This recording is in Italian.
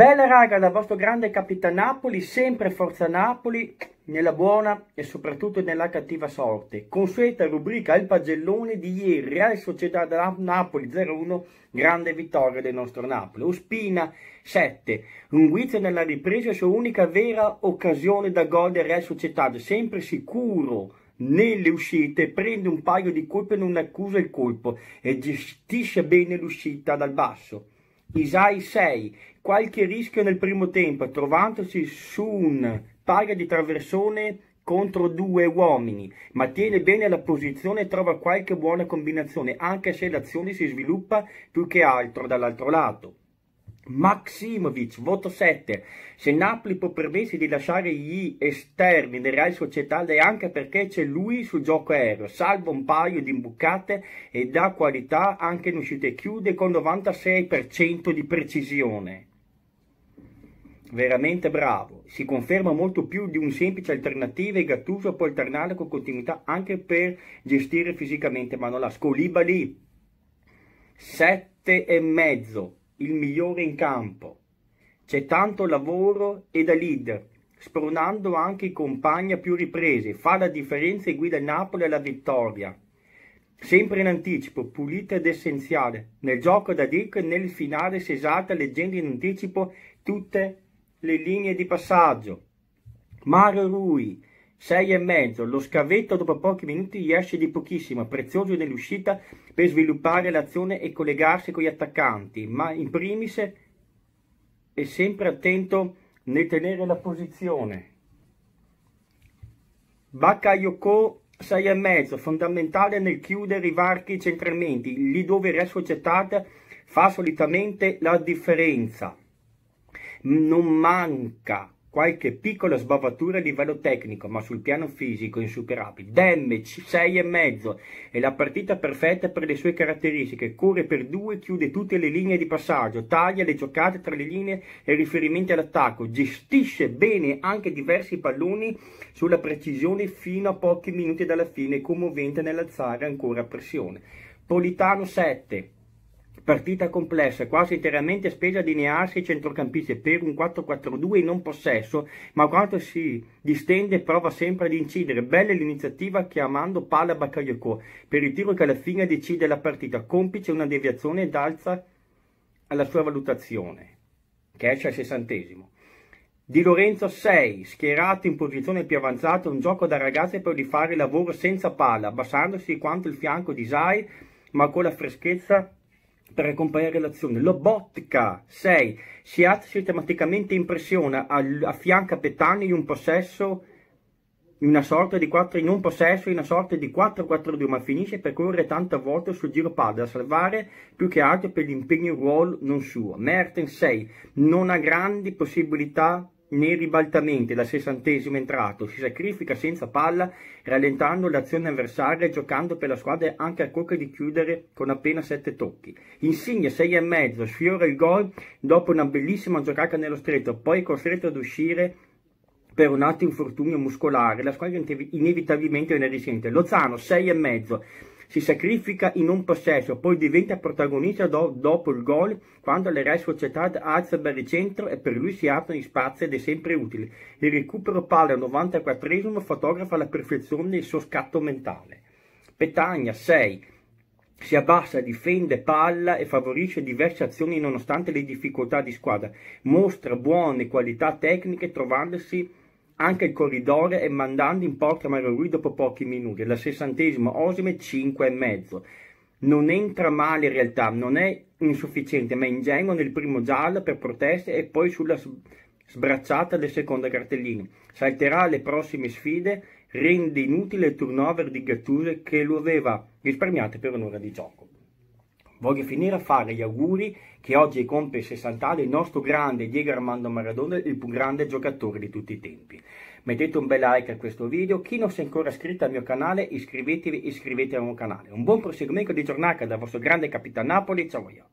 Bella raga dal vostro grande capitano Napoli, sempre Forza Napoli, nella buona e soprattutto nella cattiva sorte. Consueta rubrica Il pagellone di ieri, Real Società da Napoli 0-1, grande vittoria del nostro Napoli. Ospina 7, Lunguizia nella ripresa, sua unica vera occasione da gol del Real Società, sempre sicuro nelle uscite, prende un paio di colpi e non accusa il colpo e gestisce bene l'uscita dal basso. Isai 6, qualche rischio nel primo tempo, trovandosi su un paio di traversone contro due uomini, ma tiene bene la posizione e trova qualche buona combinazione, anche se l'azione si sviluppa più che altro dall'altro lato. Maximovic, voto 7. Se Napoli può permettersi di lasciare gli esterni del Real Società è anche perché c'è lui sul gioco aereo, salva un paio di imbucate e dà qualità anche in uscite chiude con 96% di precisione. Veramente bravo, si conferma molto più di un semplice alternativa e Gattuso può alternare con continuità anche per gestire fisicamente Manola. Scoliba lì, 7 e mezzo il migliore in campo. C'è tanto lavoro e da leader, spronando anche i compagni a più riprese, fa la differenza e guida il Napoli alla vittoria. Sempre in anticipo, pulita ed essenziale, nel gioco da Dick nel finale si esalta leggendo in anticipo tutte le linee di passaggio. Mario Rui, 6 e mezzo, lo scavetto dopo pochi minuti gli esce di pochissimo, prezioso nell'uscita per sviluppare l'azione e collegarsi con gli attaccanti, ma in primis è sempre attento nel tenere la posizione. Bakayoko 6 e mezzo, fondamentale nel chiudere i varchi centralmente, lì dove è Resocetata fa solitamente la differenza. Non manca qualche piccola sbavatura a livello tecnico, ma sul piano fisico insuperabile. Damage 6,5 è la partita perfetta per le sue caratteristiche, corre per due, chiude tutte le linee di passaggio, taglia le giocate tra le linee e riferimenti all'attacco, gestisce bene anche diversi palloni sulla precisione fino a pochi minuti dalla fine, commovente nell'alzare ancora pressione. Politano 7, Partita complessa, quasi interamente spesa a dinearsi ai centrocampisti per un 4-4-2 in non possesso, ma quando si distende prova sempre ad incidere. Bella l'iniziativa chiamando palla a Bakayoko per il tiro che alla fine decide la partita, complice una deviazione ed alza alla sua valutazione. che esce al sessantesimo. Di Lorenzo 6, schierato in posizione più avanzata, un gioco da ragazze per rifare il lavoro senza palla, abbassandosi quanto il fianco di Zai, ma con la freschezza per accompagnare l'azione. Lobotka 6. Si alza sistematicamente in pressione, affianca Petani in un possesso in una sorta di 4 in un possesso in una sorta di 4-4-2 ma finisce per correre tante volte sul giro padre a salvare più che altro per l'impegno in ruolo non suo Mertens 6 non ha grandi possibilità nei ribaltamenti alla sessantesima entrato, si sacrifica senza palla rallentando l'azione avversaria e giocando per la squadra anche a cocca di chiudere con appena 7 tocchi. Insigne 6,5 sfiora il gol dopo una bellissima giocata nello stretto, poi costretto ad uscire per un altro infortunio muscolare, la squadra inevitabilmente ne risente. Lozano 6,5 si sacrifica in un possesso, poi diventa protagonista do dopo il gol quando la Real Società alza il baricentro e per lui si aprono gli spazi ed è sempre utile. Il recupero palla al 94esimo fotografa alla perfezione il suo scatto mentale. Petagna 6. Si abbassa, difende palla e favorisce diverse azioni nonostante le difficoltà di squadra. Mostra buone qualità tecniche trovandosi anche il corridore e mandando in porta Mario dopo pochi minuti. La sessantesima Osime 5,5. Non entra male in realtà, non è insufficiente, ma è ingenuo nel primo giallo per proteste e poi sulla sbracciata del secondo cartellino. Salterà le prossime sfide, rende inutile il turnover di Gattuso che lo aveva risparmiato per un'ora di gioco. Voglio finire a fare gli auguri che oggi compie 60 anni il nostro grande Diego Armando Maradona, il più grande giocatore di tutti i tempi. Mettete un bel like a questo video, chi non si è ancora iscritto al mio canale iscrivetevi, iscrivetevi al mio canale. Un buon proseguimento di giornata dal vostro grande capitano Napoli, ciao io.